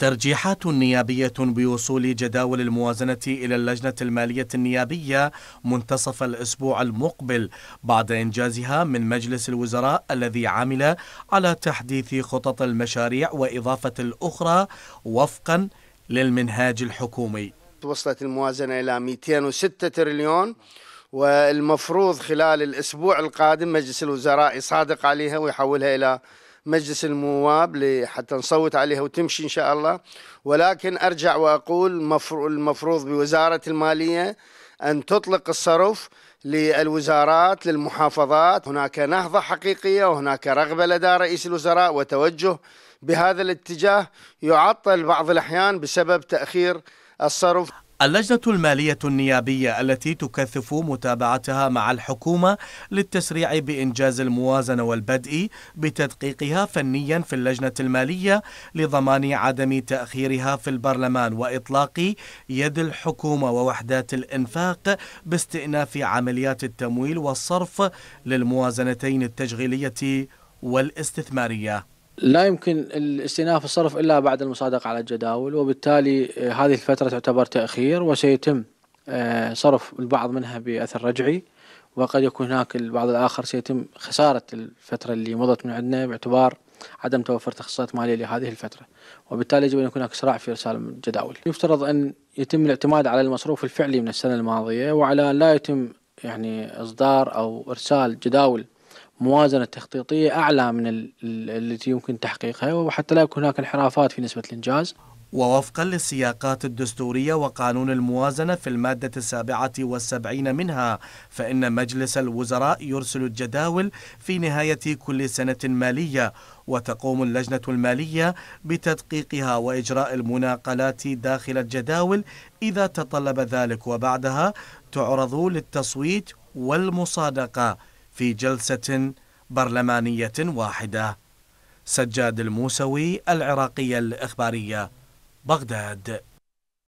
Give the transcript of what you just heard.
ترجيحات نيابية بوصول جداول الموازنة إلى اللجنة المالية النيابية منتصف الأسبوع المقبل بعد إنجازها من مجلس الوزراء الذي عمل على تحديث خطط المشاريع وإضافة الأخرى وفقا للمنهاج الحكومي وصلت الموازنة إلى 206 تريليون والمفروض خلال الأسبوع القادم مجلس الوزراء يصادق عليها ويحولها إلى مجلس النواب حتى نصوت عليها وتمشي إن شاء الله ولكن أرجع وأقول المفروض بوزارة المالية أن تطلق الصرف للوزارات للمحافظات هناك نهضة حقيقية وهناك رغبة لدى رئيس الوزراء وتوجه بهذا الاتجاه يعطل بعض الأحيان بسبب تأخير الصرف اللجنة المالية النيابية التي تكثف متابعتها مع الحكومة للتسريع بإنجاز الموازنة والبدء بتدقيقها فنيا في اللجنة المالية لضمان عدم تأخيرها في البرلمان وإطلاق يد الحكومة ووحدات الإنفاق باستئناف عمليات التمويل والصرف للموازنتين التشغيلية والاستثمارية لا يمكن الاستئناف الصرف الا بعد المصادقه على الجداول وبالتالي آه، هذه الفتره تعتبر تاخير وسيتم آه، صرف البعض منها باثر رجعي وقد يكون هناك البعض الاخر سيتم خساره الفتره اللي مضت من عندنا باعتبار عدم توفر تخصصات ماليه لهذه الفتره وبالتالي يجب ان يكون هناك صراع في ارسال الجداول يفترض ان يتم الاعتماد على المصروف الفعلي من السنه الماضيه وعلى لا يتم يعني اصدار او ارسال جداول موازنة تخطيطية أعلى من التي يمكن تحقيقها وحتى لا يكون هناك انحرافات في نسبة الإنجاز ووفقا للسياقات الدستورية وقانون الموازنة في المادة السابعة والسبعين منها فإن مجلس الوزراء يرسل الجداول في نهاية كل سنة مالية وتقوم اللجنة المالية بتدقيقها وإجراء المناقلات داخل الجداول إذا تطلب ذلك وبعدها تعرض للتصويت والمصادقة في جلسة برلمانية واحدة سجاد الموسوي العراقية الإخبارية بغداد